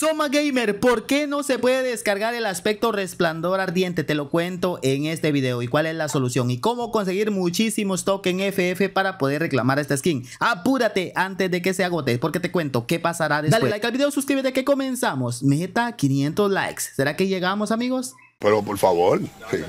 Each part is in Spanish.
Soma Gamer, ¿por qué no se puede descargar el aspecto resplandor ardiente? Te lo cuento en este video y cuál es la solución y cómo conseguir muchísimos tokens FF para poder reclamar esta skin. Apúrate antes de que se agote porque te cuento qué pasará después. Dale like al video, suscríbete que comenzamos. Meta 500 likes. ¿Será que llegamos amigos? Pero por favor,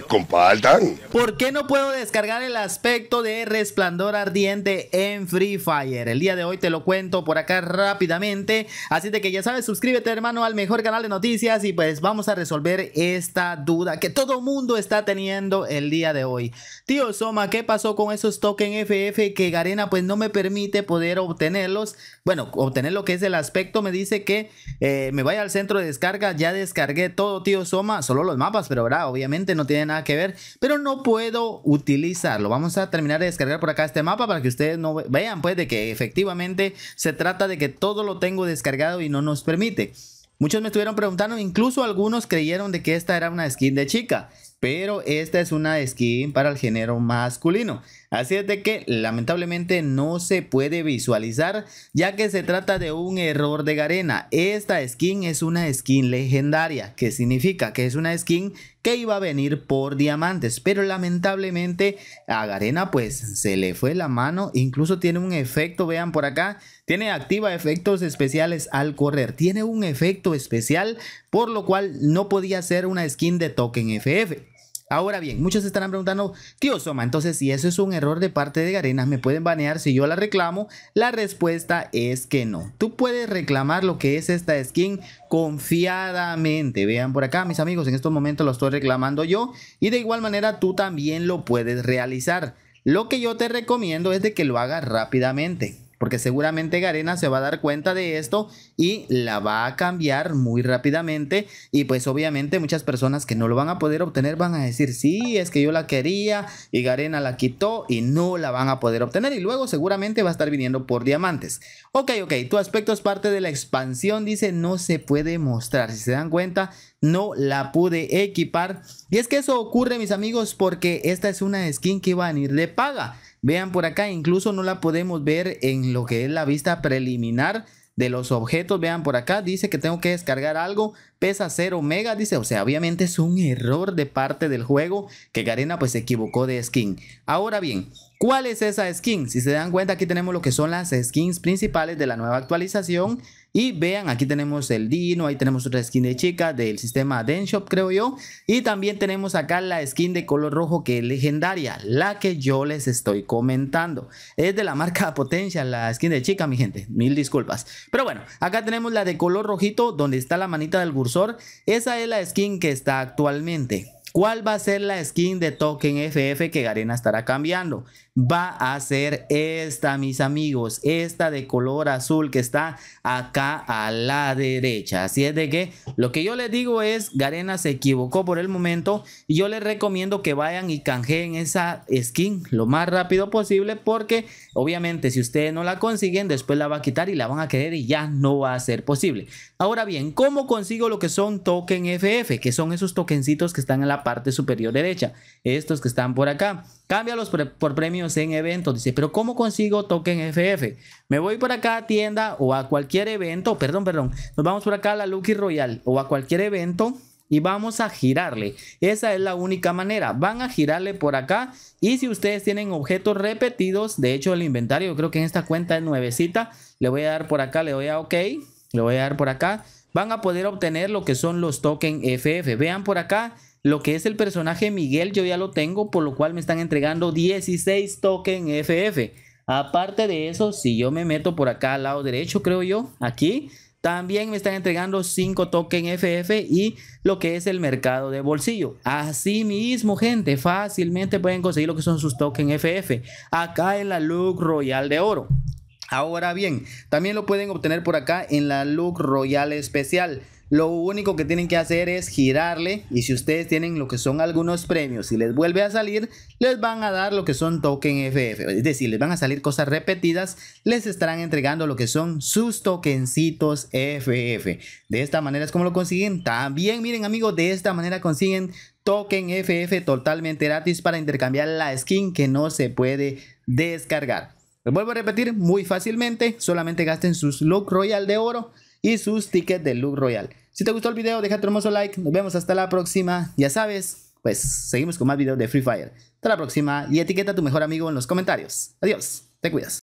compartan. ¿Por qué no puedo descargar el aspecto de resplandor ardiente en Free Fire? El día de hoy te lo cuento por acá rápidamente. Así de que ya sabes, suscríbete hermano al mejor canal de noticias y pues vamos a resolver esta duda que todo mundo está teniendo el día de hoy. Tío Soma, ¿qué pasó con esos tokens FF que Garena pues no me permite poder obtenerlos? Bueno, obtener lo que es el aspecto me dice que eh, me vaya al centro de descarga. Ya descargué todo, tío Soma, solo los mapas pero obviamente no tiene nada que ver, pero no puedo utilizarlo. Vamos a terminar de descargar por acá este mapa para que ustedes no vean pues de que efectivamente se trata de que todo lo tengo descargado y no nos permite. Muchos me estuvieron preguntando, incluso algunos creyeron de que esta era una skin de chica pero esta es una skin para el género masculino. Así es de que lamentablemente no se puede visualizar ya que se trata de un error de Garena. Esta skin es una skin legendaria, que significa que es una skin que iba a venir por diamantes, pero lamentablemente a Garena pues se le fue la mano, incluso tiene un efecto, vean por acá, tiene activa efectos especiales al correr. Tiene un efecto especial, por lo cual no podía ser una skin de token FF. Ahora bien, muchos estarán preguntando, tío Soma, entonces si eso es un error de parte de Garena, ¿me pueden banear si yo la reclamo? La respuesta es que no. Tú puedes reclamar lo que es esta skin confiadamente. Vean por acá, mis amigos, en estos momentos lo estoy reclamando yo. Y de igual manera tú también lo puedes realizar. Lo que yo te recomiendo es de que lo hagas rápidamente porque seguramente Garena se va a dar cuenta de esto y la va a cambiar muy rápidamente y pues obviamente muchas personas que no lo van a poder obtener van a decir, sí, es que yo la quería y Garena la quitó y no la van a poder obtener y luego seguramente va a estar viniendo por diamantes. Ok, ok, tu aspecto es parte de la expansión, dice, no se puede mostrar, si se dan cuenta, no la pude equipar y es que eso ocurre mis amigos porque esta es una skin que va a venir de paga. Vean por acá, incluso no la podemos ver en lo que es la vista preliminar de los objetos. Vean por acá, dice que tengo que descargar algo, pesa 0 mega. dice, o sea, obviamente es un error de parte del juego que Garena pues se equivocó de skin. Ahora bien, ¿cuál es esa skin? Si se dan cuenta, aquí tenemos lo que son las skins principales de la nueva actualización. Y vean, aquí tenemos el Dino, ahí tenemos otra skin de chica del sistema Denshop, creo yo. Y también tenemos acá la skin de color rojo que es legendaria, la que yo les estoy comentando. Es de la marca Potencia, la skin de chica, mi gente. Mil disculpas. Pero bueno, acá tenemos la de color rojito donde está la manita del cursor. Esa es la skin que está actualmente. ¿Cuál va a ser la skin de token FF que Garena estará cambiando? Va a ser esta, mis amigos, esta de color azul que está acá a la derecha. Así es de que lo que yo les digo es, Garena se equivocó por el momento y yo les recomiendo que vayan y canjeen esa skin lo más rápido posible porque obviamente si ustedes no la consiguen, después la va a quitar y la van a querer y ya no va a ser posible. Ahora bien, ¿cómo consigo lo que son token FF? Que son esos tokencitos que están en la parte superior derecha. Estos que están por acá. cambia los por premios en eventos. Dice, pero ¿cómo consigo token FF? Me voy por acá a tienda o a cualquier evento. Perdón, perdón. Nos vamos por acá a la Lucky Royal o a cualquier evento y vamos a girarle. Esa es la única manera. Van a girarle por acá y si ustedes tienen objetos repetidos, de hecho el inventario, creo que en esta cuenta es nuevecita, le voy a dar por acá, le doy a OK, le voy a dar por acá, van a poder obtener lo que son los tokens FF. Vean por acá, lo que es el personaje Miguel yo ya lo tengo, por lo cual me están entregando 16 tokens FF. Aparte de eso, si yo me meto por acá al lado derecho, creo yo, aquí, también me están entregando 5 tokens FF y lo que es el mercado de bolsillo. Así mismo, gente, fácilmente pueden conseguir lo que son sus tokens FF. Acá en la Look Royal de Oro. Ahora bien, también lo pueden obtener por acá en la Look Royal Especial. Lo único que tienen que hacer es girarle y si ustedes tienen lo que son algunos premios y les vuelve a salir, les van a dar lo que son token FF. Es decir, les van a salir cosas repetidas, les estarán entregando lo que son sus tokencitos FF. De esta manera es como lo consiguen. También, miren amigos, de esta manera consiguen token FF totalmente gratis para intercambiar la skin que no se puede descargar. Les vuelvo a repetir muy fácilmente, solamente gasten sus Look Royal de oro y sus tickets de Look Royal. Si te gustó el video, deja tu hermoso like. Nos vemos hasta la próxima. Ya sabes, pues seguimos con más videos de Free Fire. Hasta la próxima y etiqueta a tu mejor amigo en los comentarios. Adiós, te cuidas.